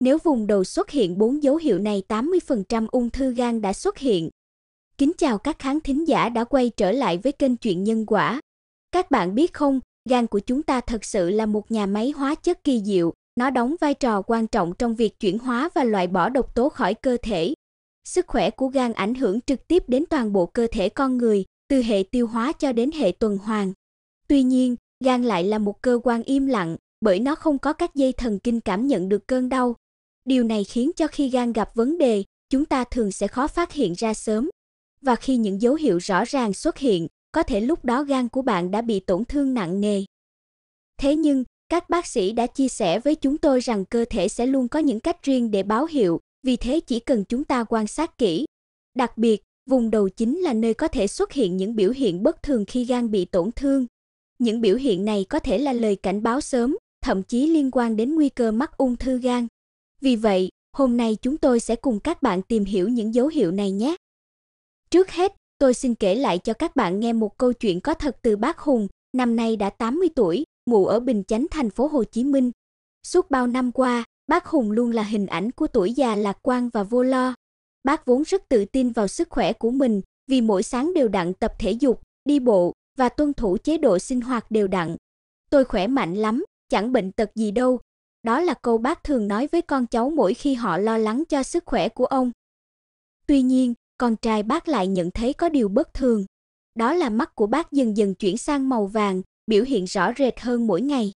Nếu vùng đầu xuất hiện 4 dấu hiệu này 80% ung thư gan đã xuất hiện. Kính chào các khán thính giả đã quay trở lại với kênh Chuyện Nhân Quả. Các bạn biết không, gan của chúng ta thật sự là một nhà máy hóa chất kỳ diệu, nó đóng vai trò quan trọng trong việc chuyển hóa và loại bỏ độc tố khỏi cơ thể. Sức khỏe của gan ảnh hưởng trực tiếp đến toàn bộ cơ thể con người, từ hệ tiêu hóa cho đến hệ tuần hoàn. Tuy nhiên, gan lại là một cơ quan im lặng, bởi nó không có các dây thần kinh cảm nhận được cơn đau, Điều này khiến cho khi gan gặp vấn đề, chúng ta thường sẽ khó phát hiện ra sớm. Và khi những dấu hiệu rõ ràng xuất hiện, có thể lúc đó gan của bạn đã bị tổn thương nặng nề. Thế nhưng, các bác sĩ đã chia sẻ với chúng tôi rằng cơ thể sẽ luôn có những cách riêng để báo hiệu, vì thế chỉ cần chúng ta quan sát kỹ. Đặc biệt, vùng đầu chính là nơi có thể xuất hiện những biểu hiện bất thường khi gan bị tổn thương. Những biểu hiện này có thể là lời cảnh báo sớm, thậm chí liên quan đến nguy cơ mắc ung thư gan. Vì vậy, hôm nay chúng tôi sẽ cùng các bạn tìm hiểu những dấu hiệu này nhé. Trước hết, tôi xin kể lại cho các bạn nghe một câu chuyện có thật từ bác Hùng, năm nay đã 80 tuổi, ngụ ở Bình Chánh thành phố Hồ Chí Minh. Suốt bao năm qua, bác Hùng luôn là hình ảnh của tuổi già lạc quan và vô lo. Bác vốn rất tự tin vào sức khỏe của mình, vì mỗi sáng đều đặn tập thể dục, đi bộ và tuân thủ chế độ sinh hoạt đều đặn. Tôi khỏe mạnh lắm, chẳng bệnh tật gì đâu, đó là câu bác thường nói với con cháu mỗi khi họ lo lắng cho sức khỏe của ông. Tuy nhiên, con trai bác lại nhận thấy có điều bất thường. Đó là mắt của bác dần dần chuyển sang màu vàng, biểu hiện rõ rệt hơn mỗi ngày.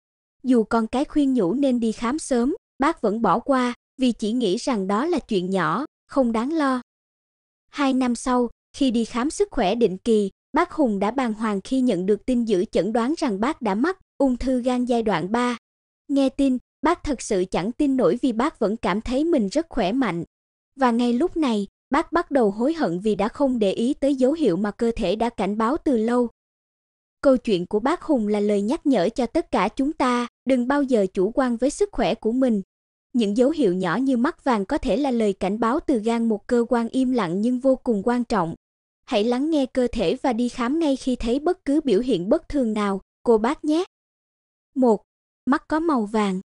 Dù con cái khuyên nhủ nên đi khám sớm, bác vẫn bỏ qua vì chỉ nghĩ rằng đó là chuyện nhỏ, không đáng lo. Hai năm sau, khi đi khám sức khỏe định kỳ, bác Hùng đã bàng hoàng khi nhận được tin dữ chẩn đoán rằng bác đã mắc ung thư gan giai đoạn 3. Nghe tin, Bác thật sự chẳng tin nổi vì bác vẫn cảm thấy mình rất khỏe mạnh. Và ngay lúc này, bác bắt đầu hối hận vì đã không để ý tới dấu hiệu mà cơ thể đã cảnh báo từ lâu. Câu chuyện của bác Hùng là lời nhắc nhở cho tất cả chúng ta, đừng bao giờ chủ quan với sức khỏe của mình. Những dấu hiệu nhỏ như mắt vàng có thể là lời cảnh báo từ gan một cơ quan im lặng nhưng vô cùng quan trọng. Hãy lắng nghe cơ thể và đi khám ngay khi thấy bất cứ biểu hiện bất thường nào, cô bác nhé. 1. Mắt có màu vàng.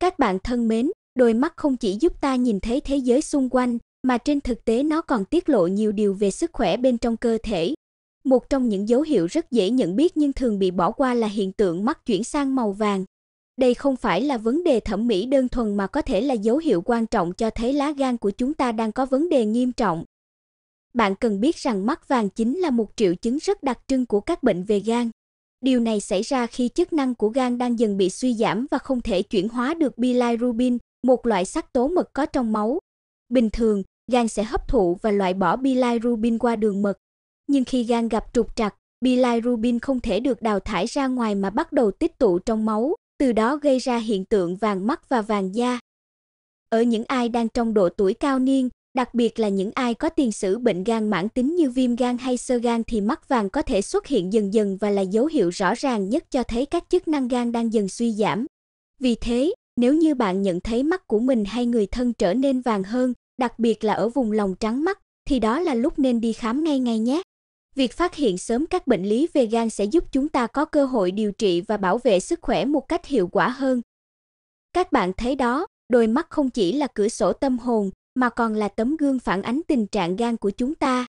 Các bạn thân mến, đôi mắt không chỉ giúp ta nhìn thấy thế giới xung quanh, mà trên thực tế nó còn tiết lộ nhiều điều về sức khỏe bên trong cơ thể. Một trong những dấu hiệu rất dễ nhận biết nhưng thường bị bỏ qua là hiện tượng mắt chuyển sang màu vàng. Đây không phải là vấn đề thẩm mỹ đơn thuần mà có thể là dấu hiệu quan trọng cho thấy lá gan của chúng ta đang có vấn đề nghiêm trọng. Bạn cần biết rằng mắt vàng chính là một triệu chứng rất đặc trưng của các bệnh về gan. Điều này xảy ra khi chức năng của gan đang dần bị suy giảm và không thể chuyển hóa được bilirubin, một loại sắc tố mật có trong máu. Bình thường, gan sẽ hấp thụ và loại bỏ bilirubin qua đường mật. Nhưng khi gan gặp trục trặc, bilirubin không thể được đào thải ra ngoài mà bắt đầu tích tụ trong máu, từ đó gây ra hiện tượng vàng mắt và vàng da. Ở những ai đang trong độ tuổi cao niên, Đặc biệt là những ai có tiền sử bệnh gan mãn tính như viêm gan hay sơ gan thì mắt vàng có thể xuất hiện dần dần và là dấu hiệu rõ ràng nhất cho thấy các chức năng gan đang dần suy giảm. Vì thế, nếu như bạn nhận thấy mắt của mình hay người thân trở nên vàng hơn, đặc biệt là ở vùng lòng trắng mắt, thì đó là lúc nên đi khám ngay ngay nhé. Việc phát hiện sớm các bệnh lý về gan sẽ giúp chúng ta có cơ hội điều trị và bảo vệ sức khỏe một cách hiệu quả hơn. Các bạn thấy đó, đôi mắt không chỉ là cửa sổ tâm hồn mà còn là tấm gương phản ánh tình trạng gan của chúng ta.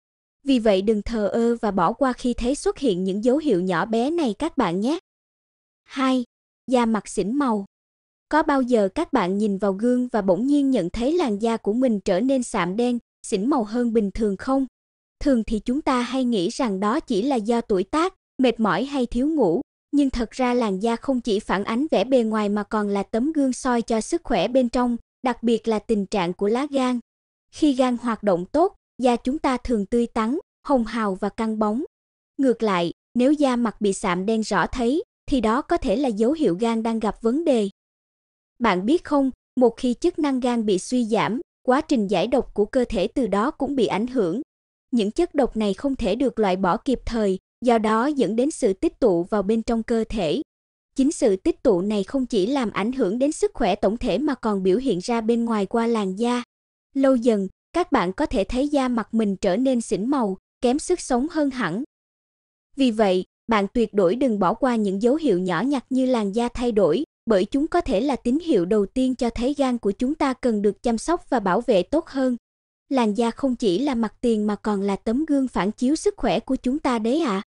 Vì vậy đừng thờ ơ và bỏ qua khi thấy xuất hiện những dấu hiệu nhỏ bé này các bạn nhé. 2. Da mặt xỉn màu. Có bao giờ các bạn nhìn vào gương và bỗng nhiên nhận thấy làn da của mình trở nên sạm đen, xỉn màu hơn bình thường không? Thường thì chúng ta hay nghĩ rằng đó chỉ là do tuổi tác, mệt mỏi hay thiếu ngủ, nhưng thật ra làn da không chỉ phản ánh vẻ bề ngoài mà còn là tấm gương soi cho sức khỏe bên trong, đặc biệt là tình trạng của lá gan. Khi gan hoạt động tốt, da chúng ta thường tươi tắn, hồng hào và căng bóng. Ngược lại, nếu da mặt bị sạm đen rõ thấy thì đó có thể là dấu hiệu gan đang gặp vấn đề. Bạn biết không, một khi chức năng gan bị suy giảm, quá trình giải độc của cơ thể từ đó cũng bị ảnh hưởng. Những chất độc này không thể được loại bỏ kịp thời, do đó dẫn đến sự tích tụ vào bên trong cơ thể. Chính sự tích tụ này không chỉ làm ảnh hưởng đến sức khỏe tổng thể mà còn biểu hiện ra bên ngoài qua làn da. Lâu dần, các bạn có thể thấy da mặt mình trở nên xỉn màu, kém sức sống hơn hẳn. Vì vậy, bạn tuyệt đối đừng bỏ qua những dấu hiệu nhỏ nhặt như làn da thay đổi, bởi chúng có thể là tín hiệu đầu tiên cho thấy gan của chúng ta cần được chăm sóc và bảo vệ tốt hơn. Làn da không chỉ là mặt tiền mà còn là tấm gương phản chiếu sức khỏe của chúng ta đấy ạ. À.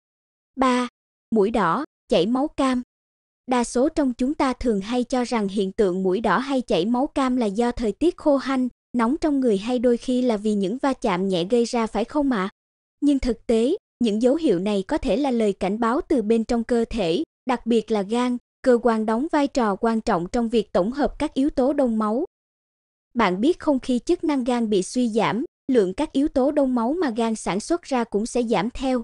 3. Mũi đỏ, chảy máu cam. Đa số trong chúng ta thường hay cho rằng hiện tượng mũi đỏ hay chảy máu cam là do thời tiết khô hanh, nóng trong người hay đôi khi là vì những va chạm nhẹ gây ra phải không ạ? À? Nhưng thực tế, những dấu hiệu này có thể là lời cảnh báo từ bên trong cơ thể, đặc biệt là gan, cơ quan đóng vai trò quan trọng trong việc tổng hợp các yếu tố đông máu. Bạn biết không khi chức năng gan bị suy giảm, lượng các yếu tố đông máu mà gan sản xuất ra cũng sẽ giảm theo.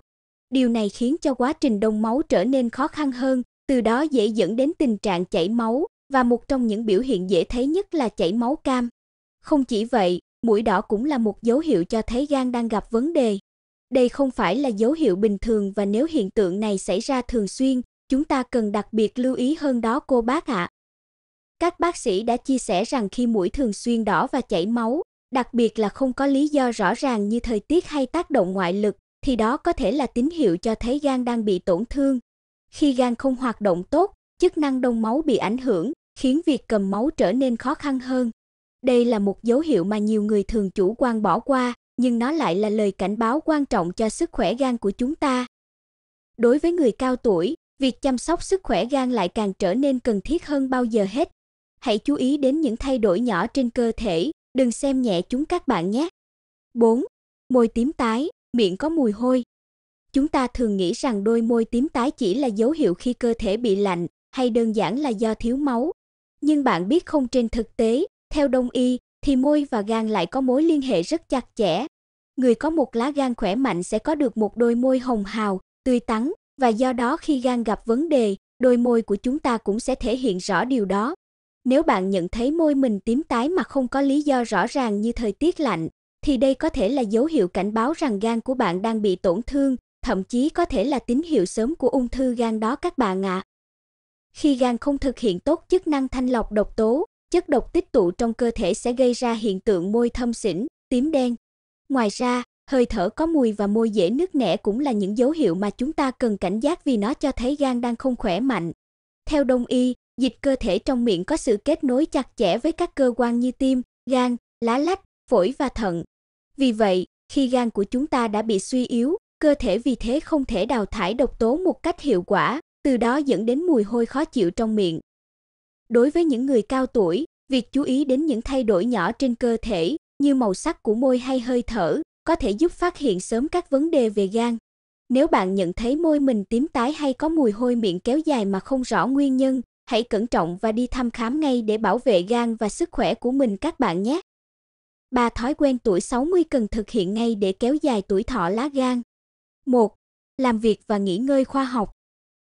Điều này khiến cho quá trình đông máu trở nên khó khăn hơn, từ đó dễ dẫn đến tình trạng chảy máu và một trong những biểu hiện dễ thấy nhất là chảy máu cam. Không chỉ vậy, mũi đỏ cũng là một dấu hiệu cho thấy gan đang gặp vấn đề. Đây không phải là dấu hiệu bình thường và nếu hiện tượng này xảy ra thường xuyên, chúng ta cần đặc biệt lưu ý hơn đó cô bác ạ. À. Các bác sĩ đã chia sẻ rằng khi mũi thường xuyên đỏ và chảy máu, đặc biệt là không có lý do rõ ràng như thời tiết hay tác động ngoại lực, thì đó có thể là tín hiệu cho thấy gan đang bị tổn thương. Khi gan không hoạt động tốt, chức năng đông máu bị ảnh hưởng, khiến việc cầm máu trở nên khó khăn hơn. Đây là một dấu hiệu mà nhiều người thường chủ quan bỏ qua, nhưng nó lại là lời cảnh báo quan trọng cho sức khỏe gan của chúng ta. Đối với người cao tuổi, việc chăm sóc sức khỏe gan lại càng trở nên cần thiết hơn bao giờ hết. Hãy chú ý đến những thay đổi nhỏ trên cơ thể, đừng xem nhẹ chúng các bạn nhé. 4. Môi tím tái, miệng có mùi hôi. Chúng ta thường nghĩ rằng đôi môi tím tái chỉ là dấu hiệu khi cơ thể bị lạnh hay đơn giản là do thiếu máu. Nhưng bạn biết không trên thực tế, theo đông y thì môi và gan lại có mối liên hệ rất chặt chẽ. Người có một lá gan khỏe mạnh sẽ có được một đôi môi hồng hào, tươi tắn và do đó khi gan gặp vấn đề, đôi môi của chúng ta cũng sẽ thể hiện rõ điều đó. Nếu bạn nhận thấy môi mình tím tái mà không có lý do rõ ràng như thời tiết lạnh, thì đây có thể là dấu hiệu cảnh báo rằng gan của bạn đang bị tổn thương thậm chí có thể là tín hiệu sớm của ung thư gan đó các bạn ạ. À. Khi gan không thực hiện tốt chức năng thanh lọc độc tố, chất độc tích tụ trong cơ thể sẽ gây ra hiện tượng môi thâm sỉn, tím đen. Ngoài ra, hơi thở có mùi và môi dễ nứt nẻ cũng là những dấu hiệu mà chúng ta cần cảnh giác vì nó cho thấy gan đang không khỏe mạnh. Theo đông y, dịch cơ thể trong miệng có sự kết nối chặt chẽ với các cơ quan như tim, gan, lá lách, phổi và thận. Vì vậy, khi gan của chúng ta đã bị suy yếu, cơ thể vì thế không thể đào thải độc tố một cách hiệu quả, từ đó dẫn đến mùi hôi khó chịu trong miệng. Đối với những người cao tuổi, việc chú ý đến những thay đổi nhỏ trên cơ thể, như màu sắc của môi hay hơi thở, có thể giúp phát hiện sớm các vấn đề về gan. Nếu bạn nhận thấy môi mình tím tái hay có mùi hôi miệng kéo dài mà không rõ nguyên nhân, hãy cẩn trọng và đi thăm khám ngay để bảo vệ gan và sức khỏe của mình các bạn nhé. Ba thói quen tuổi 60 cần thực hiện ngay để kéo dài tuổi thọ lá gan. 1. Làm việc và nghỉ ngơi khoa học.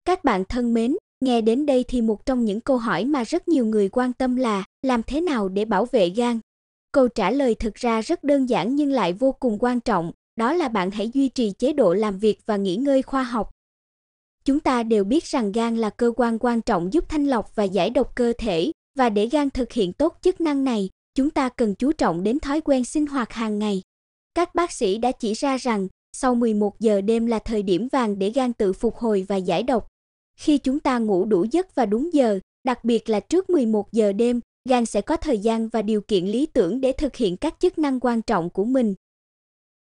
Các bạn thân mến, nghe đến đây thì một trong những câu hỏi mà rất nhiều người quan tâm là làm thế nào để bảo vệ gan? Câu trả lời thực ra rất đơn giản nhưng lại vô cùng quan trọng, đó là bạn hãy duy trì chế độ làm việc và nghỉ ngơi khoa học. Chúng ta đều biết rằng gan là cơ quan quan trọng giúp thanh lọc và giải độc cơ thể, và để gan thực hiện tốt chức năng này, chúng ta cần chú trọng đến thói quen sinh hoạt hàng ngày. Các bác sĩ đã chỉ ra rằng sau 11 giờ đêm là thời điểm vàng để gan tự phục hồi và giải độc. Khi chúng ta ngủ đủ giấc và đúng giờ, đặc biệt là trước 11 giờ đêm, gan sẽ có thời gian và điều kiện lý tưởng để thực hiện các chức năng quan trọng của mình.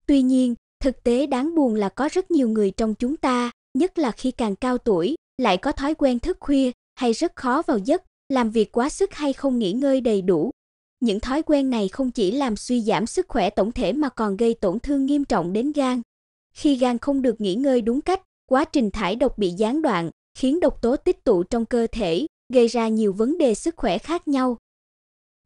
Tuy nhiên, thực tế đáng buồn là có rất nhiều người trong chúng ta, nhất là khi càng cao tuổi, lại có thói quen thức khuya hay rất khó vào giấc, làm việc quá sức hay không nghỉ ngơi đầy đủ. Những thói quen này không chỉ làm suy giảm sức khỏe tổng thể mà còn gây tổn thương nghiêm trọng đến gan. Khi gan không được nghỉ ngơi đúng cách, quá trình thải độc bị gián đoạn, khiến độc tố tích tụ trong cơ thể, gây ra nhiều vấn đề sức khỏe khác nhau.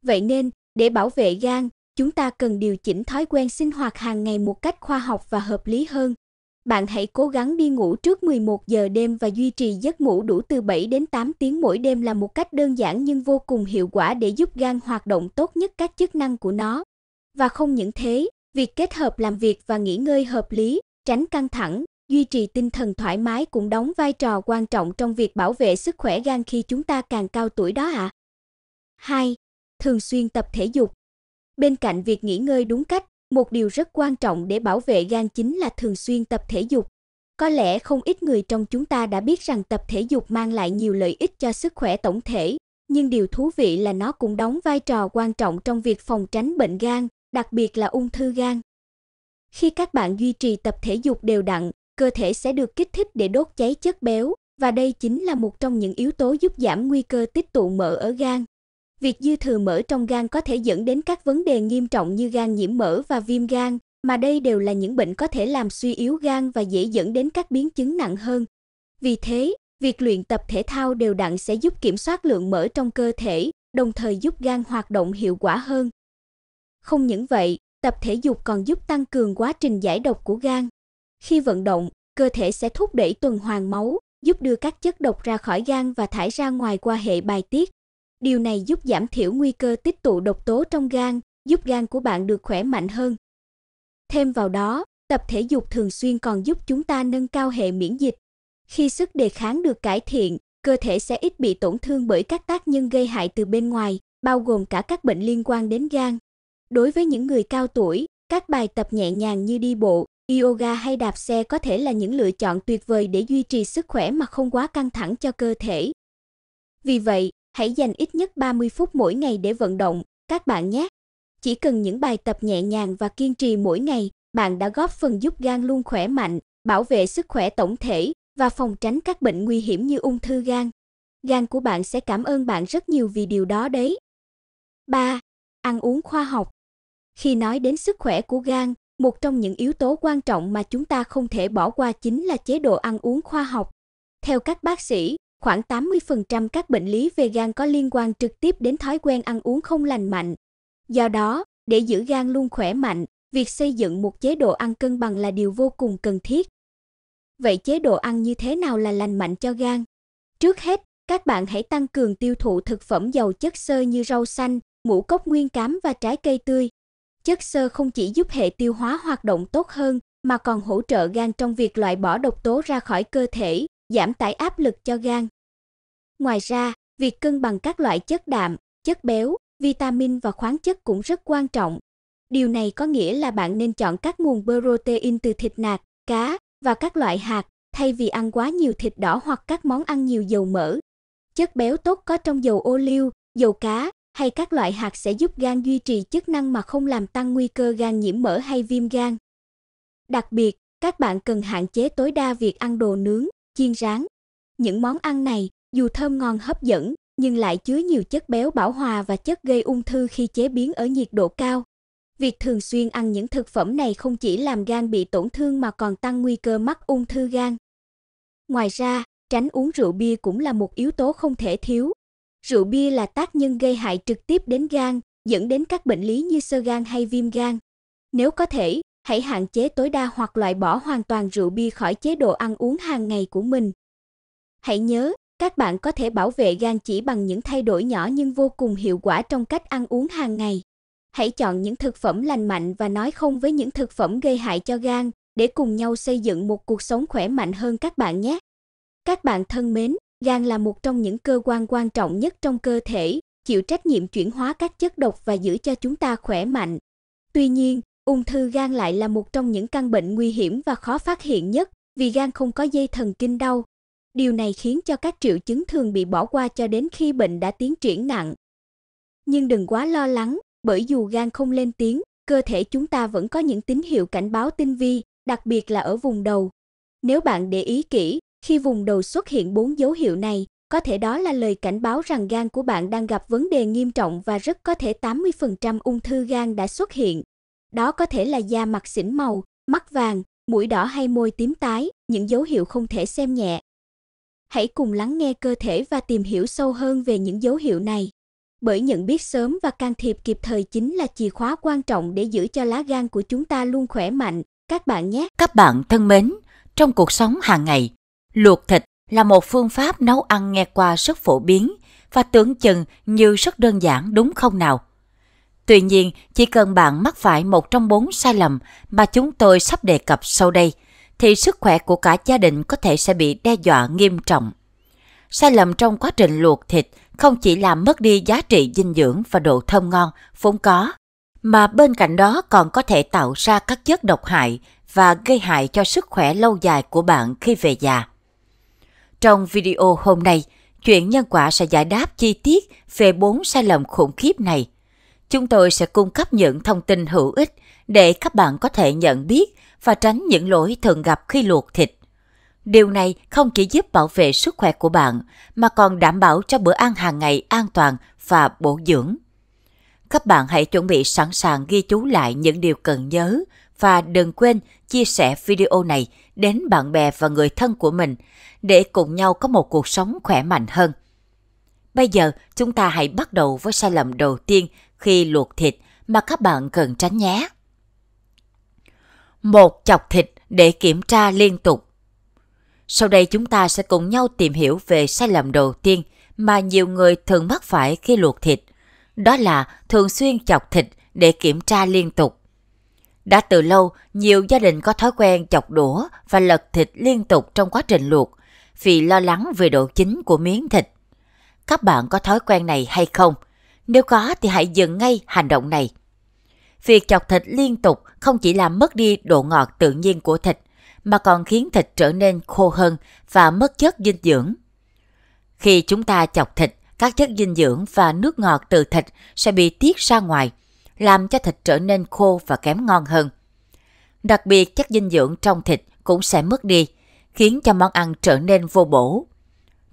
Vậy nên, để bảo vệ gan, chúng ta cần điều chỉnh thói quen sinh hoạt hàng ngày một cách khoa học và hợp lý hơn. Bạn hãy cố gắng đi ngủ trước 11 giờ đêm và duy trì giấc ngủ đủ từ 7 đến 8 tiếng mỗi đêm là một cách đơn giản nhưng vô cùng hiệu quả để giúp gan hoạt động tốt nhất các chức năng của nó. Và không những thế, việc kết hợp làm việc và nghỉ ngơi hợp lý tránh căng thẳng, duy trì tinh thần thoải mái cũng đóng vai trò quan trọng trong việc bảo vệ sức khỏe gan khi chúng ta càng cao tuổi đó ạ. À. 2. Thường xuyên tập thể dục. Bên cạnh việc nghỉ ngơi đúng cách, một điều rất quan trọng để bảo vệ gan chính là thường xuyên tập thể dục. Có lẽ không ít người trong chúng ta đã biết rằng tập thể dục mang lại nhiều lợi ích cho sức khỏe tổng thể, nhưng điều thú vị là nó cũng đóng vai trò quan trọng trong việc phòng tránh bệnh gan, đặc biệt là ung thư gan. Khi các bạn duy trì tập thể dục đều đặn, cơ thể sẽ được kích thích để đốt cháy chất béo và đây chính là một trong những yếu tố giúp giảm nguy cơ tích tụ mỡ ở gan. Việc dư thừa mỡ trong gan có thể dẫn đến các vấn đề nghiêm trọng như gan nhiễm mỡ và viêm gan, mà đây đều là những bệnh có thể làm suy yếu gan và dễ dẫn đến các biến chứng nặng hơn. Vì thế, việc luyện tập thể thao đều đặn sẽ giúp kiểm soát lượng mỡ trong cơ thể, đồng thời giúp gan hoạt động hiệu quả hơn. Không những vậy, Tập thể dục còn giúp tăng cường quá trình giải độc của gan. Khi vận động, cơ thể sẽ thúc đẩy tuần hoàn máu, giúp đưa các chất độc ra khỏi gan và thải ra ngoài qua hệ bài tiết. Điều này giúp giảm thiểu nguy cơ tích tụ độc tố trong gan, giúp gan của bạn được khỏe mạnh hơn. Thêm vào đó, tập thể dục thường xuyên còn giúp chúng ta nâng cao hệ miễn dịch. Khi sức đề kháng được cải thiện, cơ thể sẽ ít bị tổn thương bởi các tác nhân gây hại từ bên ngoài, bao gồm cả các bệnh liên quan đến gan. Đối với những người cao tuổi, các bài tập nhẹ nhàng như đi bộ, yoga hay đạp xe có thể là những lựa chọn tuyệt vời để duy trì sức khỏe mà không quá căng thẳng cho cơ thể. Vì vậy, hãy dành ít nhất 30 phút mỗi ngày để vận động, các bạn nhé. Chỉ cần những bài tập nhẹ nhàng và kiên trì mỗi ngày, bạn đã góp phần giúp gan luôn khỏe mạnh, bảo vệ sức khỏe tổng thể và phòng tránh các bệnh nguy hiểm như ung thư gan. Gan của bạn sẽ cảm ơn bạn rất nhiều vì điều đó đấy. 3. Ăn uống khoa học khi nói đến sức khỏe của gan, một trong những yếu tố quan trọng mà chúng ta không thể bỏ qua chính là chế độ ăn uống khoa học. Theo các bác sĩ, khoảng 80% các bệnh lý về gan có liên quan trực tiếp đến thói quen ăn uống không lành mạnh. Do đó, để giữ gan luôn khỏe mạnh, việc xây dựng một chế độ ăn cân bằng là điều vô cùng cần thiết. Vậy chế độ ăn như thế nào là lành mạnh cho gan? Trước hết, các bạn hãy tăng cường tiêu thụ thực phẩm giàu chất xơ như rau xanh, ngũ cốc nguyên cám và trái cây tươi, chất xơ không chỉ giúp hệ tiêu hóa hoạt động tốt hơn mà còn hỗ trợ gan trong việc loại bỏ độc tố ra khỏi cơ thể, giảm tải áp lực cho gan. Ngoài ra, việc cân bằng các loại chất đạm, chất béo, vitamin và khoáng chất cũng rất quan trọng. Điều này có nghĩa là bạn nên chọn các nguồn protein từ thịt nạc, cá và các loại hạt thay vì ăn quá nhiều thịt đỏ hoặc các món ăn nhiều dầu mỡ. Chất béo tốt có trong dầu ô liu, dầu cá, hay các loại hạt sẽ giúp gan duy trì chức năng mà không làm tăng nguy cơ gan nhiễm mỡ hay viêm gan. Đặc biệt, các bạn cần hạn chế tối đa việc ăn đồ nướng, chiên rán. Những món ăn này, dù thơm ngon hấp dẫn, nhưng lại chứa nhiều chất béo bão hòa và chất gây ung thư khi chế biến ở nhiệt độ cao. Việc thường xuyên ăn những thực phẩm này không chỉ làm gan bị tổn thương mà còn tăng nguy cơ mắc ung thư gan. Ngoài ra, tránh uống rượu bia cũng là một yếu tố không thể thiếu. Rượu bia là tác nhân gây hại trực tiếp đến gan, dẫn đến các bệnh lý như sơ gan hay viêm gan. Nếu có thể, hãy hạn chế tối đa hoặc loại bỏ hoàn toàn rượu bia khỏi chế độ ăn uống hàng ngày của mình. Hãy nhớ, các bạn có thể bảo vệ gan chỉ bằng những thay đổi nhỏ nhưng vô cùng hiệu quả trong cách ăn uống hàng ngày. Hãy chọn những thực phẩm lành mạnh và nói không với những thực phẩm gây hại cho gan để cùng nhau xây dựng một cuộc sống khỏe mạnh hơn các bạn nhé. Các bạn thân mến, Gan là một trong những cơ quan quan trọng nhất trong cơ thể, chịu trách nhiệm chuyển hóa các chất độc và giữ cho chúng ta khỏe mạnh. Tuy nhiên, ung thư gan lại là một trong những căn bệnh nguy hiểm và khó phát hiện nhất, vì gan không có dây thần kinh đau. Điều này khiến cho các triệu chứng thường bị bỏ qua cho đến khi bệnh đã tiến triển nặng. Nhưng đừng quá lo lắng, bởi dù gan không lên tiếng, cơ thể chúng ta vẫn có những tín hiệu cảnh báo tinh vi, đặc biệt là ở vùng đầu. Nếu bạn để ý kỹ, khi vùng đầu xuất hiện bốn dấu hiệu này, có thể đó là lời cảnh báo rằng gan của bạn đang gặp vấn đề nghiêm trọng và rất có thể 80% ung thư gan đã xuất hiện. Đó có thể là da mặt xỉn màu, mắt vàng, mũi đỏ hay môi tím tái, những dấu hiệu không thể xem nhẹ. Hãy cùng lắng nghe cơ thể và tìm hiểu sâu hơn về những dấu hiệu này. Bởi nhận biết sớm và can thiệp kịp thời chính là chìa khóa quan trọng để giữ cho lá gan của chúng ta luôn khỏe mạnh, các bạn nhé. Các bạn thân mến, trong cuộc sống hàng ngày, Luộc thịt là một phương pháp nấu ăn nghe qua rất phổ biến và tưởng chừng như rất đơn giản đúng không nào? Tuy nhiên, chỉ cần bạn mắc phải một trong bốn sai lầm mà chúng tôi sắp đề cập sau đây, thì sức khỏe của cả gia đình có thể sẽ bị đe dọa nghiêm trọng. Sai lầm trong quá trình luộc thịt không chỉ làm mất đi giá trị dinh dưỡng và độ thơm ngon vốn có, mà bên cạnh đó còn có thể tạo ra các chất độc hại và gây hại cho sức khỏe lâu dài của bạn khi về già. Trong video hôm nay, chuyện nhân quả sẽ giải đáp chi tiết về bốn sai lầm khủng khiếp này. Chúng tôi sẽ cung cấp những thông tin hữu ích để các bạn có thể nhận biết và tránh những lỗi thường gặp khi luộc thịt. Điều này không chỉ giúp bảo vệ sức khỏe của bạn mà còn đảm bảo cho bữa ăn hàng ngày an toàn và bổ dưỡng. Các bạn hãy chuẩn bị sẵn sàng ghi chú lại những điều cần nhớ và đừng quên chia sẻ video này đến bạn bè và người thân của mình để cùng nhau có một cuộc sống khỏe mạnh hơn. Bây giờ, chúng ta hãy bắt đầu với sai lầm đầu tiên khi luộc thịt mà các bạn cần tránh nhé. Một chọc thịt để kiểm tra liên tục. Sau đây chúng ta sẽ cùng nhau tìm hiểu về sai lầm đầu tiên mà nhiều người thường mắc phải khi luộc thịt. Đó là thường xuyên chọc thịt để kiểm tra liên tục. Đã từ lâu, nhiều gia đình có thói quen chọc đũa và lật thịt liên tục trong quá trình luộc vì lo lắng về độ chín của miếng thịt. Các bạn có thói quen này hay không? Nếu có thì hãy dừng ngay hành động này. Việc chọc thịt liên tục không chỉ làm mất đi độ ngọt tự nhiên của thịt, mà còn khiến thịt trở nên khô hơn và mất chất dinh dưỡng. Khi chúng ta chọc thịt, các chất dinh dưỡng và nước ngọt từ thịt sẽ bị tiết ra ngoài – làm cho thịt trở nên khô và kém ngon hơn. Đặc biệt chất dinh dưỡng trong thịt cũng sẽ mất đi, khiến cho món ăn trở nên vô bổ.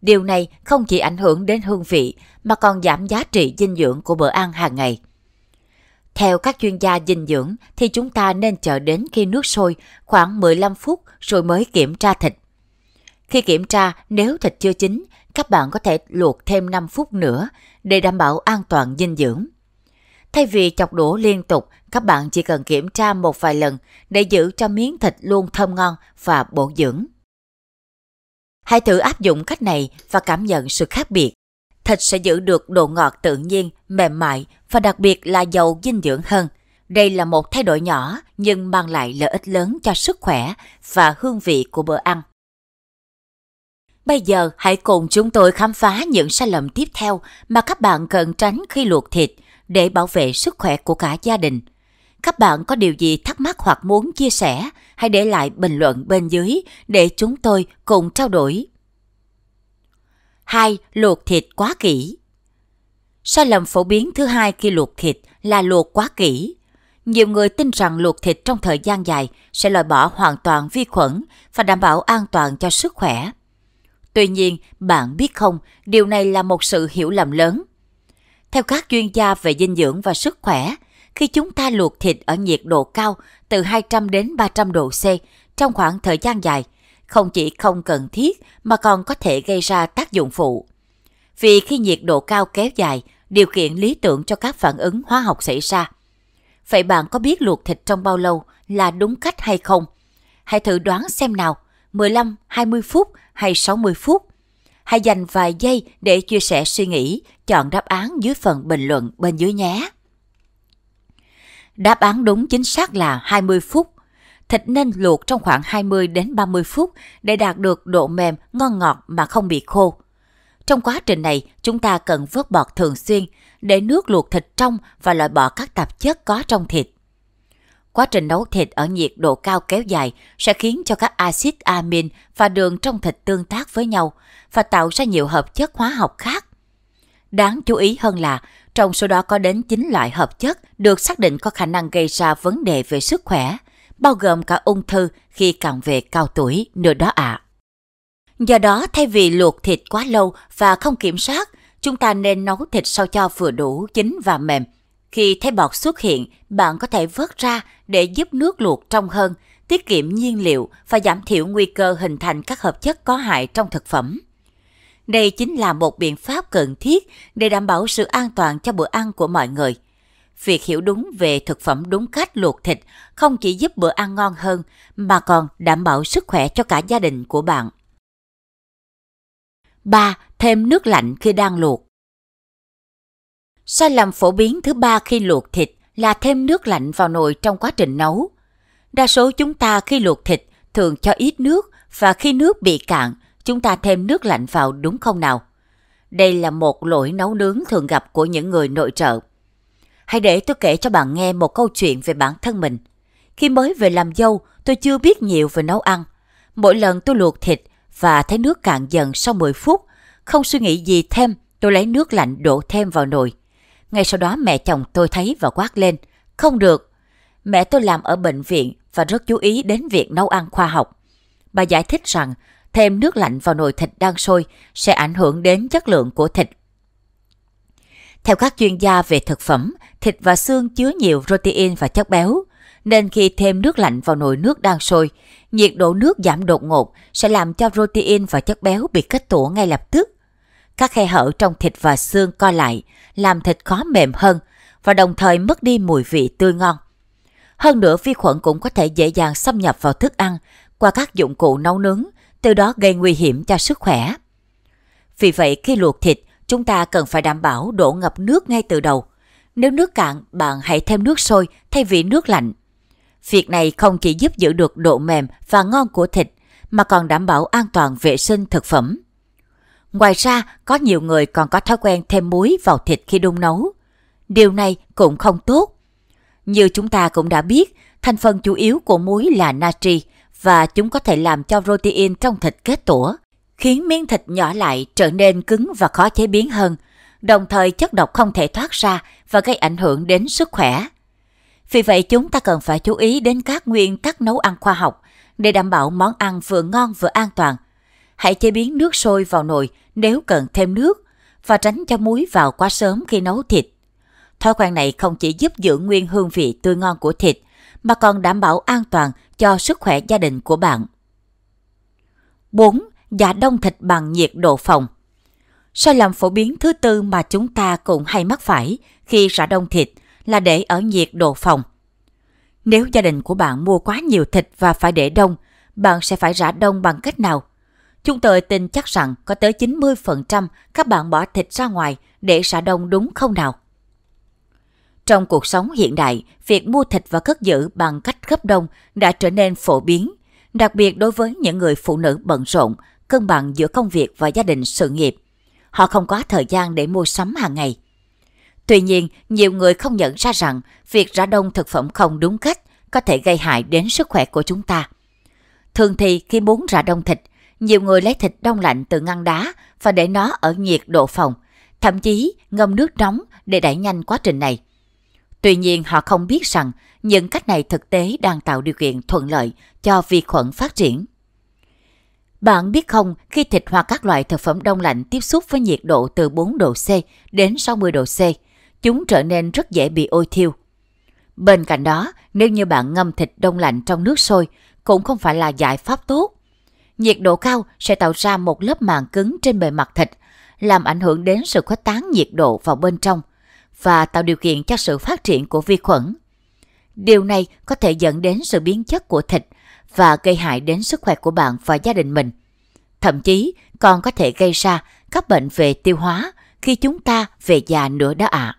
Điều này không chỉ ảnh hưởng đến hương vị mà còn giảm giá trị dinh dưỡng của bữa ăn hàng ngày. Theo các chuyên gia dinh dưỡng thì chúng ta nên chờ đến khi nước sôi khoảng 15 phút rồi mới kiểm tra thịt. Khi kiểm tra nếu thịt chưa chín, các bạn có thể luộc thêm 5 phút nữa để đảm bảo an toàn dinh dưỡng. Thay vì chọc đũa liên tục, các bạn chỉ cần kiểm tra một vài lần để giữ cho miếng thịt luôn thơm ngon và bổ dưỡng. Hãy thử áp dụng cách này và cảm nhận sự khác biệt. Thịt sẽ giữ được độ ngọt tự nhiên, mềm mại và đặc biệt là giàu dinh dưỡng hơn. Đây là một thay đổi nhỏ nhưng mang lại lợi ích lớn cho sức khỏe và hương vị của bữa ăn. Bây giờ hãy cùng chúng tôi khám phá những sai lầm tiếp theo mà các bạn cần tránh khi luộc thịt để bảo vệ sức khỏe của cả gia đình. Các bạn có điều gì thắc mắc hoặc muốn chia sẻ, hãy để lại bình luận bên dưới để chúng tôi cùng trao đổi. 2. Luộc thịt quá kỹ Sai lầm phổ biến thứ hai khi luộc thịt là luộc quá kỹ. Nhiều người tin rằng luộc thịt trong thời gian dài sẽ loại bỏ hoàn toàn vi khuẩn và đảm bảo an toàn cho sức khỏe. Tuy nhiên, bạn biết không, điều này là một sự hiểu lầm lớn – theo các chuyên gia về dinh dưỡng và sức khỏe, khi chúng ta luộc thịt ở nhiệt độ cao từ 200 đến 300 độ C trong khoảng thời gian dài, không chỉ không cần thiết mà còn có thể gây ra tác dụng phụ. Vì khi nhiệt độ cao kéo dài, điều kiện lý tưởng cho các phản ứng hóa học xảy ra. Vậy bạn có biết luộc thịt trong bao lâu là đúng cách hay không? Hãy thử đoán xem nào, 15, 20 phút hay 60 phút? Hãy dành vài giây để chia sẻ suy nghĩ, chọn đáp án dưới phần bình luận bên dưới nhé. Đáp án đúng chính xác là 20 phút. Thịt nên luộc trong khoảng 20 đến 30 phút để đạt được độ mềm, ngon ngọt mà không bị khô. Trong quá trình này, chúng ta cần vớt bọt thường xuyên để nước luộc thịt trong và loại bỏ các tạp chất có trong thịt. Quá trình nấu thịt ở nhiệt độ cao kéo dài sẽ khiến cho các axit amin và đường trong thịt tương tác với nhau và tạo ra nhiều hợp chất hóa học khác. Đáng chú ý hơn là trong số đó có đến 9 loại hợp chất được xác định có khả năng gây ra vấn đề về sức khỏe, bao gồm cả ung thư khi càng về cao tuổi nữa đó ạ. À. Do đó, thay vì luộc thịt quá lâu và không kiểm soát, chúng ta nên nấu thịt sao cho vừa đủ chín và mềm khi thấy bọt xuất hiện, bạn có thể vớt ra để giúp nước luộc trong hơn, tiết kiệm nhiên liệu và giảm thiểu nguy cơ hình thành các hợp chất có hại trong thực phẩm. Đây chính là một biện pháp cần thiết để đảm bảo sự an toàn cho bữa ăn của mọi người. Việc hiểu đúng về thực phẩm đúng cách luộc thịt không chỉ giúp bữa ăn ngon hơn mà còn đảm bảo sức khỏe cho cả gia đình của bạn. 3. Thêm nước lạnh khi đang luộc Sai lầm phổ biến thứ ba khi luộc thịt là thêm nước lạnh vào nồi trong quá trình nấu. Đa số chúng ta khi luộc thịt thường cho ít nước và khi nước bị cạn, chúng ta thêm nước lạnh vào đúng không nào? Đây là một lỗi nấu nướng thường gặp của những người nội trợ. Hãy để tôi kể cho bạn nghe một câu chuyện về bản thân mình. Khi mới về làm dâu, tôi chưa biết nhiều về nấu ăn. Mỗi lần tôi luộc thịt và thấy nước cạn dần sau 10 phút, không suy nghĩ gì thêm, tôi lấy nước lạnh đổ thêm vào nồi. Ngay sau đó mẹ chồng tôi thấy và quát lên. Không được. Mẹ tôi làm ở bệnh viện và rất chú ý đến việc nấu ăn khoa học. Bà giải thích rằng thêm nước lạnh vào nồi thịt đang sôi sẽ ảnh hưởng đến chất lượng của thịt. Theo các chuyên gia về thực phẩm, thịt và xương chứa nhiều protein và chất béo, nên khi thêm nước lạnh vào nồi nước đang sôi, nhiệt độ nước giảm đột ngột sẽ làm cho protein và chất béo bị kết tủa ngay lập tức. Các khe hở trong thịt và xương co lại, làm thịt khó mềm hơn và đồng thời mất đi mùi vị tươi ngon. Hơn nữa vi khuẩn cũng có thể dễ dàng xâm nhập vào thức ăn qua các dụng cụ nấu nướng, từ đó gây nguy hiểm cho sức khỏe. Vì vậy khi luộc thịt, chúng ta cần phải đảm bảo đổ ngập nước ngay từ đầu. Nếu nước cạn, bạn hãy thêm nước sôi thay vì nước lạnh. Việc này không chỉ giúp giữ được độ mềm và ngon của thịt, mà còn đảm bảo an toàn vệ sinh thực phẩm. Ngoài ra, có nhiều người còn có thói quen thêm muối vào thịt khi đun nấu. Điều này cũng không tốt. Như chúng ta cũng đã biết, thành phần chủ yếu của muối là natri và chúng có thể làm cho protein trong thịt kết tủa, khiến miếng thịt nhỏ lại trở nên cứng và khó chế biến hơn, đồng thời chất độc không thể thoát ra và gây ảnh hưởng đến sức khỏe. Vì vậy chúng ta cần phải chú ý đến các nguyên tắc nấu ăn khoa học để đảm bảo món ăn vừa ngon vừa an toàn – Hãy chế biến nước sôi vào nồi nếu cần thêm nước và tránh cho muối vào quá sớm khi nấu thịt. Thói quen này không chỉ giúp giữ nguyên hương vị tươi ngon của thịt mà còn đảm bảo an toàn cho sức khỏe gia đình của bạn. 4. Giả đông thịt bằng nhiệt độ phòng Sai lầm phổ biến thứ tư mà chúng ta cũng hay mắc phải khi rã đông thịt là để ở nhiệt độ phòng. Nếu gia đình của bạn mua quá nhiều thịt và phải để đông, bạn sẽ phải rã đông bằng cách nào? Chúng tôi tin chắc rằng có tới 90% các bạn bỏ thịt ra ngoài để xả đông đúng không nào? Trong cuộc sống hiện đại, việc mua thịt và cất giữ bằng cách gấp đông đã trở nên phổ biến, đặc biệt đối với những người phụ nữ bận rộn, cân bằng giữa công việc và gia đình sự nghiệp. Họ không có thời gian để mua sắm hàng ngày. Tuy nhiên, nhiều người không nhận ra rằng việc rã đông thực phẩm không đúng cách có thể gây hại đến sức khỏe của chúng ta. Thường thì khi muốn rã đông thịt, nhiều người lấy thịt đông lạnh từ ngăn đá và để nó ở nhiệt độ phòng, thậm chí ngâm nước nóng để đẩy nhanh quá trình này. Tuy nhiên họ không biết rằng những cách này thực tế đang tạo điều kiện thuận lợi cho vi khuẩn phát triển. Bạn biết không, khi thịt hoặc các loại thực phẩm đông lạnh tiếp xúc với nhiệt độ từ 4 độ C đến 60 độ C, chúng trở nên rất dễ bị ôi thiêu. Bên cạnh đó, nếu như bạn ngâm thịt đông lạnh trong nước sôi, cũng không phải là giải pháp tốt Nhiệt độ cao sẽ tạo ra một lớp màng cứng trên bề mặt thịt, làm ảnh hưởng đến sự khuếch tán nhiệt độ vào bên trong và tạo điều kiện cho sự phát triển của vi khuẩn. Điều này có thể dẫn đến sự biến chất của thịt và gây hại đến sức khỏe của bạn và gia đình mình. Thậm chí còn có thể gây ra các bệnh về tiêu hóa khi chúng ta về già nữa đó ạ. À.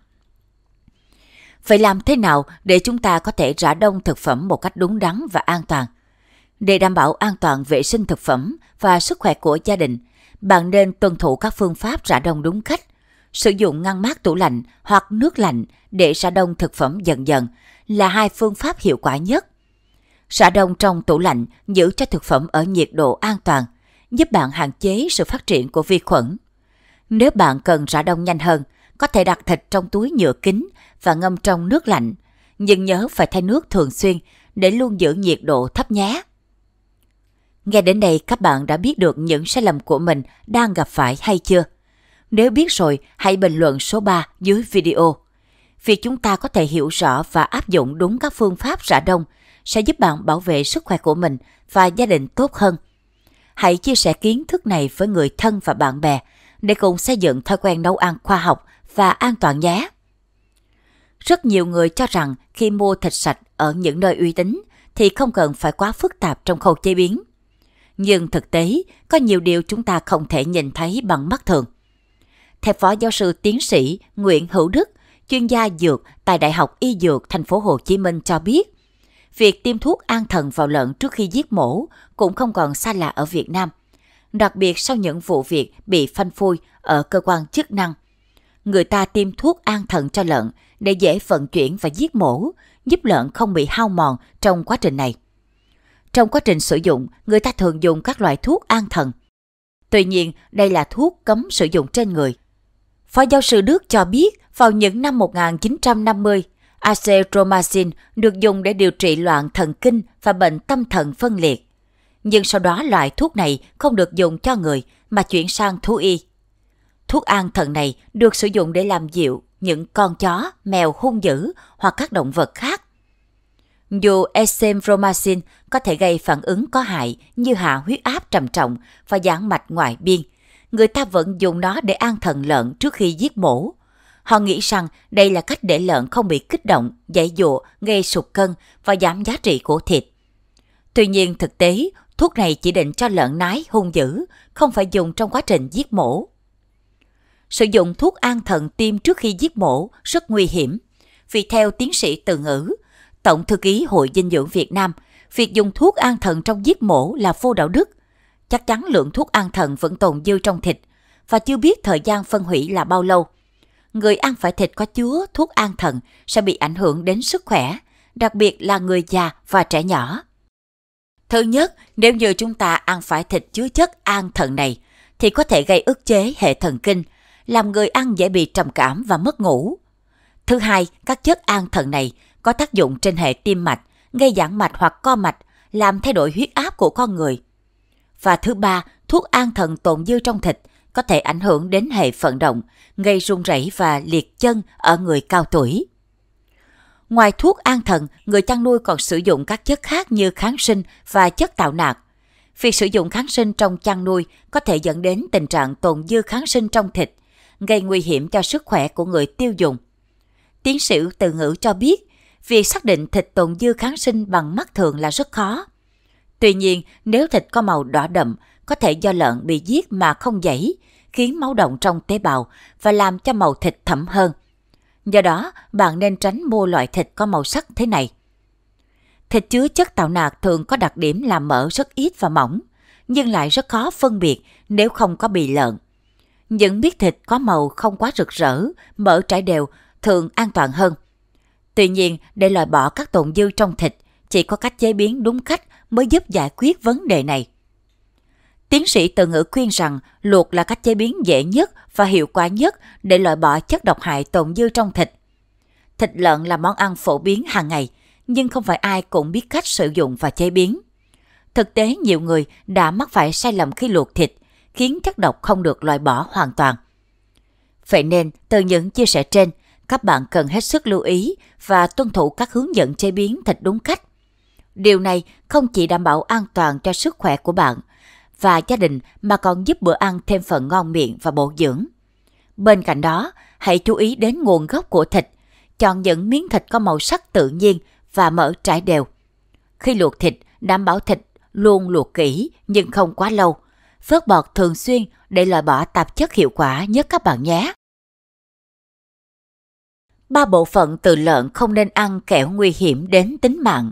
Vậy làm thế nào để chúng ta có thể rã đông thực phẩm một cách đúng đắn và an toàn? Để đảm bảo an toàn vệ sinh thực phẩm và sức khỏe của gia đình, bạn nên tuân thủ các phương pháp rã đông đúng cách. Sử dụng ngăn mát tủ lạnh hoặc nước lạnh để rã đông thực phẩm dần dần là hai phương pháp hiệu quả nhất. Rã đông trong tủ lạnh giữ cho thực phẩm ở nhiệt độ an toàn, giúp bạn hạn chế sự phát triển của vi khuẩn. Nếu bạn cần rã đông nhanh hơn, có thể đặt thịt trong túi nhựa kín và ngâm trong nước lạnh. Nhưng nhớ phải thay nước thường xuyên để luôn giữ nhiệt độ thấp nhé. Nghe đến đây các bạn đã biết được những sai lầm của mình đang gặp phải hay chưa? Nếu biết rồi, hãy bình luận số 3 dưới video. Việc chúng ta có thể hiểu rõ và áp dụng đúng các phương pháp rã đông sẽ giúp bạn bảo vệ sức khỏe của mình và gia đình tốt hơn. Hãy chia sẻ kiến thức này với người thân và bạn bè để cùng xây dựng thói quen nấu ăn khoa học và an toàn nhé. Rất nhiều người cho rằng khi mua thịt sạch ở những nơi uy tín thì không cần phải quá phức tạp trong khâu chế biến nhưng thực tế có nhiều điều chúng ta không thể nhìn thấy bằng mắt thường. Theo Phó Giáo sư Tiến sĩ Nguyễn Hữu Đức, chuyên gia dược tại Đại học Y Dược Thành phố Hồ Chí Minh cho biết, việc tiêm thuốc an thần vào lợn trước khi giết mổ cũng không còn xa lạ ở Việt Nam, đặc biệt sau những vụ việc bị phanh phui ở cơ quan chức năng. Người ta tiêm thuốc an thần cho lợn để dễ vận chuyển và giết mổ, giúp lợn không bị hao mòn trong quá trình này. Trong quá trình sử dụng, người ta thường dùng các loại thuốc an thần. Tuy nhiên, đây là thuốc cấm sử dụng trên người. Phó giáo sư Đức cho biết, vào những năm 1950, acetromazin được dùng để điều trị loạn thần kinh và bệnh tâm thần phân liệt. Nhưng sau đó loại thuốc này không được dùng cho người mà chuyển sang thú y. Thuốc an thần này được sử dụng để làm dịu những con chó, mèo hung dữ hoặc các động vật khác dù esomfromacin có thể gây phản ứng có hại như hạ huyết áp trầm trọng và giãn mạch ngoại biên, người ta vẫn dùng nó để an thần lợn trước khi giết mổ. Họ nghĩ rằng đây là cách để lợn không bị kích động, dãy dụa, gây sụt cân và giảm giá trị của thịt. Tuy nhiên thực tế, thuốc này chỉ định cho lợn nái hung dữ, không phải dùng trong quá trình giết mổ. Sử dụng thuốc an thần tiêm trước khi giết mổ rất nguy hiểm, vì theo tiến sĩ từ ngữ, Tổng thư ký Hội Dinh dưỡng Việt Nam, việc dùng thuốc an thần trong giết mổ là vô đạo đức. Chắc chắn lượng thuốc an thần vẫn tồn dư trong thịt và chưa biết thời gian phân hủy là bao lâu. Người ăn phải thịt có chứa thuốc an thần sẽ bị ảnh hưởng đến sức khỏe, đặc biệt là người già và trẻ nhỏ. Thứ nhất, nếu như chúng ta ăn phải thịt chứa chất an thần này, thì có thể gây ức chế hệ thần kinh, làm người ăn dễ bị trầm cảm và mất ngủ. Thứ hai, các chất an thần này có tác dụng trên hệ tim mạch, gây giãn mạch hoặc co mạch, làm thay đổi huyết áp của con người. Và thứ ba, thuốc an thần tồn dư trong thịt có thể ảnh hưởng đến hệ vận động, gây run rẩy và liệt chân ở người cao tuổi. Ngoài thuốc an thần, người chăn nuôi còn sử dụng các chất khác như kháng sinh và chất tạo nạc. Việc sử dụng kháng sinh trong chăn nuôi có thể dẫn đến tình trạng tồn dư kháng sinh trong thịt, gây nguy hiểm cho sức khỏe của người tiêu dùng. Tiến sĩ từ ngữ cho biết, việc xác định thịt tồn dư kháng sinh bằng mắt thường là rất khó. Tuy nhiên, nếu thịt có màu đỏ đậm, có thể do lợn bị giết mà không dãy, khiến máu động trong tế bào và làm cho màu thịt thẫm hơn. Do đó, bạn nên tránh mua loại thịt có màu sắc thế này. Thịt chứa chất tạo nạc thường có đặc điểm là mỡ rất ít và mỏng, nhưng lại rất khó phân biệt nếu không có bị lợn. Những miếng thịt có màu không quá rực rỡ, mỡ trải đều thường an toàn hơn – Tuy nhiên, để loại bỏ các tồn dư trong thịt, chỉ có cách chế biến đúng cách mới giúp giải quyết vấn đề này. Tiến sĩ Từ Ngữ khuyên rằng luộc là cách chế biến dễ nhất và hiệu quả nhất để loại bỏ chất độc hại tồn dư trong thịt. Thịt lợn là món ăn phổ biến hàng ngày, nhưng không phải ai cũng biết cách sử dụng và chế biến. Thực tế nhiều người đã mắc phải sai lầm khi luộc thịt, khiến chất độc không được loại bỏ hoàn toàn. Vậy nên, từ những chia sẻ trên, các bạn cần hết sức lưu ý và tuân thủ các hướng dẫn chế biến thịt đúng cách. Điều này không chỉ đảm bảo an toàn cho sức khỏe của bạn và gia đình mà còn giúp bữa ăn thêm phần ngon miệng và bổ dưỡng. Bên cạnh đó, hãy chú ý đến nguồn gốc của thịt, chọn những miếng thịt có màu sắc tự nhiên và mỡ trải đều. Khi luộc thịt, đảm bảo thịt luôn luộc kỹ nhưng không quá lâu. Phớt bọt thường xuyên để loại bỏ tạp chất hiệu quả nhất các bạn nhé ba bộ phận từ lợn không nên ăn kẻo nguy hiểm đến tính mạng.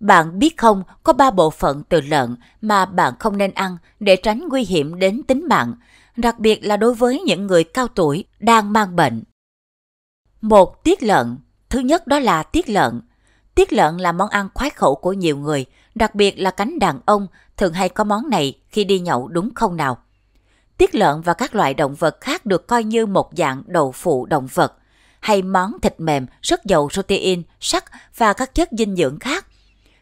Bạn biết không, có ba bộ phận từ lợn mà bạn không nên ăn để tránh nguy hiểm đến tính mạng, đặc biệt là đối với những người cao tuổi đang mang bệnh. Một tiết lợn, thứ nhất đó là tiết lợn. Tiết lợn là món ăn khoái khẩu của nhiều người, đặc biệt là cánh đàn ông thường hay có món này khi đi nhậu đúng không nào? Tiết lợn và các loại động vật khác được coi như một dạng đầu phụ động vật – hay món thịt mềm rất giàu protein, sắt và các chất dinh dưỡng khác,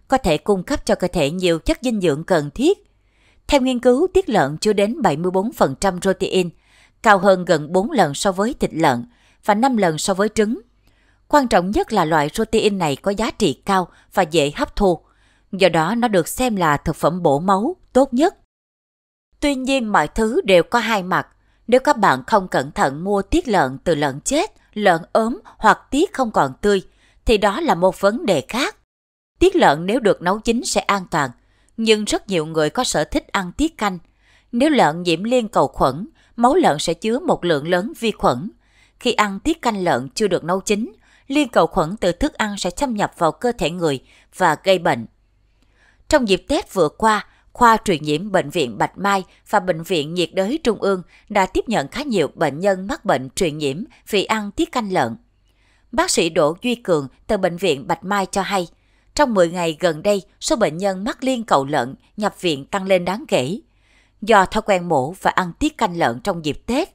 có thể cung cấp cho cơ thể nhiều chất dinh dưỡng cần thiết. Theo nghiên cứu, tiết lợn chứa đến 74% protein, cao hơn gần 4 lần so với thịt lợn và 5 lần so với trứng. Quan trọng nhất là loại protein này có giá trị cao và dễ hấp thu, do đó nó được xem là thực phẩm bổ máu tốt nhất. Tuy nhiên mọi thứ đều có hai mặt. Nếu các bạn không cẩn thận mua tiết lợn từ lợn chết lợn ốm hoặc tiết không còn tươi, thì đó là một vấn đề khác. Tiết lợn nếu được nấu chín sẽ an toàn, nhưng rất nhiều người có sở thích ăn tiết canh. Nếu lợn nhiễm liên cầu khuẩn, máu lợn sẽ chứa một lượng lớn vi khuẩn. Khi ăn tiết canh lợn chưa được nấu chín, liên cầu khuẩn từ thức ăn sẽ xâm nhập vào cơ thể người và gây bệnh. Trong dịp Tết vừa qua, khoa truyền nhiễm Bệnh viện Bạch Mai và Bệnh viện nhiệt đới Trung ương đã tiếp nhận khá nhiều bệnh nhân mắc bệnh truyền nhiễm vì ăn tiết canh lợn. Bác sĩ Đỗ Duy Cường từ Bệnh viện Bạch Mai cho hay, trong 10 ngày gần đây, số bệnh nhân mắc liên cầu lợn nhập viện tăng lên đáng kể do thói quen mổ và ăn tiết canh lợn trong dịp Tết.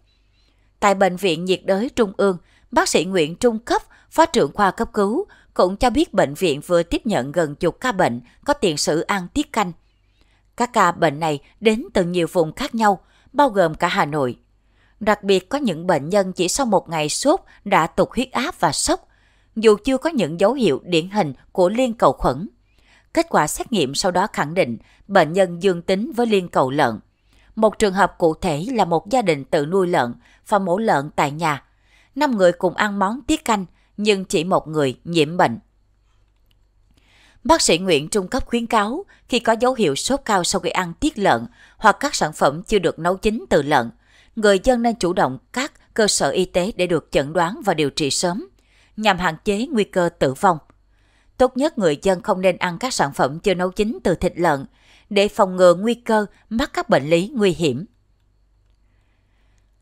Tại Bệnh viện nhiệt đới Trung ương, bác sĩ Nguyễn Trung Cấp, phó trưởng khoa cấp cứu, cũng cho biết bệnh viện vừa tiếp nhận gần chục ca bệnh có tiền sử ăn tiết canh – các ca bệnh này đến từ nhiều vùng khác nhau, bao gồm cả Hà Nội. Đặc biệt có những bệnh nhân chỉ sau một ngày sốt đã tụt huyết áp và sốc, dù chưa có những dấu hiệu điển hình của liên cầu khuẩn. Kết quả xét nghiệm sau đó khẳng định bệnh nhân dương tính với liên cầu lợn. Một trường hợp cụ thể là một gia đình tự nuôi lợn và mổ lợn tại nhà. Năm người cùng ăn món tiết canh, nhưng chỉ một người nhiễm bệnh. Bác sĩ Nguyễn Trung cấp khuyến cáo khi có dấu hiệu sốt cao sau khi ăn tiết lợn hoặc các sản phẩm chưa được nấu chín từ lợn, người dân nên chủ động các cơ sở y tế để được chẩn đoán và điều trị sớm, nhằm hạn chế nguy cơ tử vong. Tốt nhất người dân không nên ăn các sản phẩm chưa nấu chín từ thịt lợn để phòng ngừa nguy cơ mắc các bệnh lý nguy hiểm.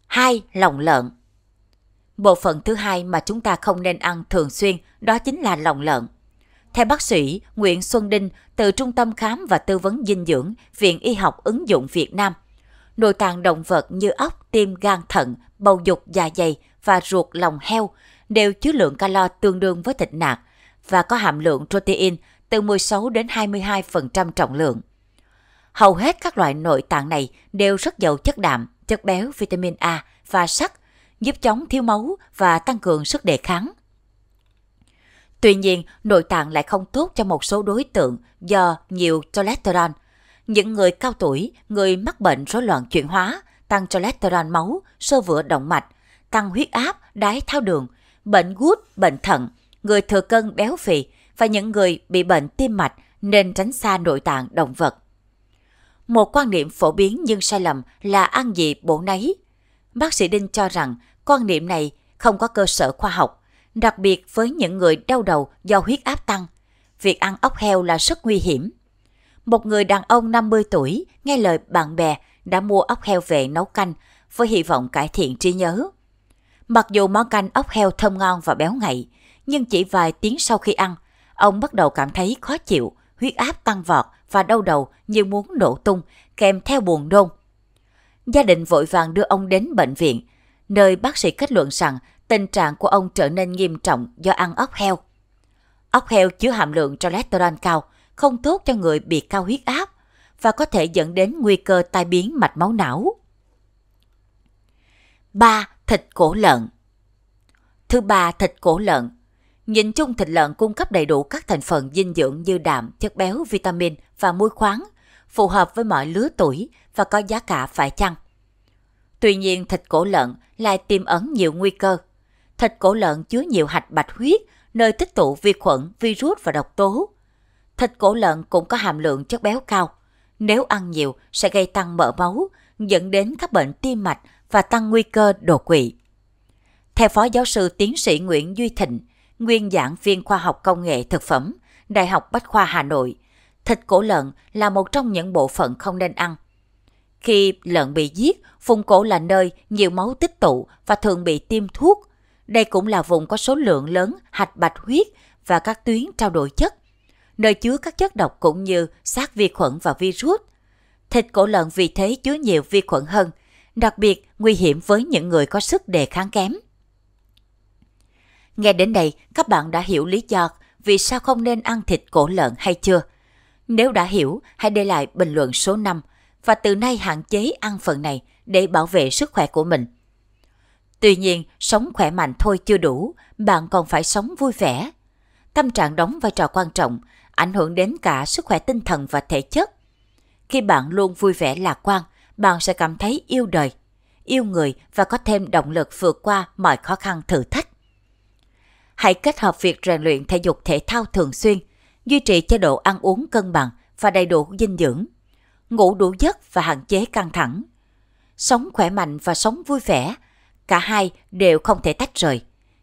2. Lòng lợn Bộ phận thứ hai mà chúng ta không nên ăn thường xuyên đó chính là lòng lợn. Theo bác sĩ Nguyễn Xuân Đinh từ Trung tâm Khám và Tư vấn Dinh dưỡng, Viện Y học ứng dụng Việt Nam, nội tạng động vật như ốc, tim, gan, thận, bầu dục, dạ dày và ruột lòng heo đều chứa lượng calo tương đương với thịt nạc và có hàm lượng protein từ 16 đến 22% trọng lượng. Hầu hết các loại nội tạng này đều rất giàu chất đạm, chất béo, vitamin A và sắt, giúp chống thiếu máu và tăng cường sức đề kháng. Tuy nhiên, nội tạng lại không tốt cho một số đối tượng do nhiều cholesterol. Những người cao tuổi, người mắc bệnh rối loạn chuyển hóa, tăng cholesterol máu, sơ vữa động mạch, tăng huyết áp, đái tháo đường, bệnh gút, bệnh thận, người thừa cân béo phì và những người bị bệnh tim mạch nên tránh xa nội tạng động vật. Một quan niệm phổ biến nhưng sai lầm là ăn gì bổ nấy. Bác sĩ Đinh cho rằng quan niệm này không có cơ sở khoa học, đặc biệt với những người đau đầu do huyết áp tăng. Việc ăn ốc heo là rất nguy hiểm. Một người đàn ông 50 tuổi nghe lời bạn bè đã mua ốc heo về nấu canh với hy vọng cải thiện trí nhớ. Mặc dù món canh ốc heo thơm ngon và béo ngậy, nhưng chỉ vài tiếng sau khi ăn, ông bắt đầu cảm thấy khó chịu, huyết áp tăng vọt và đau đầu như muốn nổ tung, kèm theo buồn nôn. Gia đình vội vàng đưa ông đến bệnh viện, nơi bác sĩ kết luận rằng tình trạng của ông trở nên nghiêm trọng do ăn ốc heo. Ốc heo chứa hàm lượng cholesterol cao, không tốt cho người bị cao huyết áp và có thể dẫn đến nguy cơ tai biến mạch máu não. 3. Thịt cổ lợn Thứ ba, thịt cổ lợn. Nhìn chung thịt lợn cung cấp đầy đủ các thành phần dinh dưỡng như đạm, chất béo, vitamin và muối khoáng, phù hợp với mọi lứa tuổi và có giá cả phải chăng. Tuy nhiên, thịt cổ lợn lại tiềm ẩn nhiều nguy cơ. Thịt cổ lợn chứa nhiều hạch bạch huyết, nơi tích tụ vi khuẩn, virus và độc tố. Thịt cổ lợn cũng có hàm lượng chất béo cao. Nếu ăn nhiều sẽ gây tăng mỡ máu, dẫn đến các bệnh tim mạch và tăng nguy cơ đột quỵ. Theo Phó Giáo sư Tiến sĩ Nguyễn Duy Thịnh, nguyên giảng viên khoa học công nghệ thực phẩm, Đại học Bách khoa Hà Nội, thịt cổ lợn là một trong những bộ phận không nên ăn. Khi lợn bị giết, vùng cổ là nơi nhiều máu tích tụ và thường bị tiêm thuốc, đây cũng là vùng có số lượng lớn hạch bạch huyết và các tuyến trao đổi chất, nơi chứa các chất độc cũng như sát vi khuẩn và virus. Thịt cổ lợn vì thế chứa nhiều vi khuẩn hơn, đặc biệt nguy hiểm với những người có sức đề kháng kém. Nghe đến đây, các bạn đã hiểu lý do vì sao không nên ăn thịt cổ lợn hay chưa? Nếu đã hiểu, hãy để lại bình luận số 5 và từ nay hạn chế ăn phần này để bảo vệ sức khỏe của mình. Tuy nhiên, sống khỏe mạnh thôi chưa đủ, bạn còn phải sống vui vẻ. Tâm trạng đóng vai trò quan trọng, ảnh hưởng đến cả sức khỏe tinh thần và thể chất. Khi bạn luôn vui vẻ lạc quan, bạn sẽ cảm thấy yêu đời, yêu người và có thêm động lực vượt qua mọi khó khăn thử thách. Hãy kết hợp việc rèn luyện thể dục thể thao thường xuyên, duy trì chế độ ăn uống cân bằng và đầy đủ dinh dưỡng, ngủ đủ giấc và hạn chế căng thẳng. Sống khỏe mạnh và sống vui vẻ Cả hai đều không thể tách rời.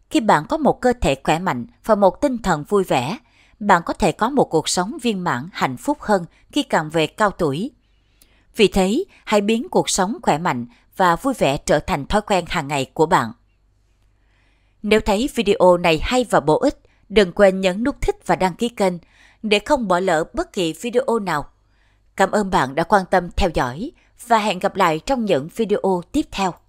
Khi bạn có một cơ thể khỏe mạnh và một tinh thần vui vẻ, bạn có thể có một cuộc sống viên mãn hạnh phúc hơn khi càng về cao tuổi. Vì thế, hãy biến cuộc sống khỏe mạnh và vui vẻ trở thành thói quen hàng ngày của bạn. Nếu thấy video này hay và bổ ích, đừng quên nhấn nút thích và đăng ký kênh để không bỏ lỡ bất kỳ video nào. Cảm ơn bạn đã quan tâm theo dõi và hẹn gặp lại trong những video tiếp theo.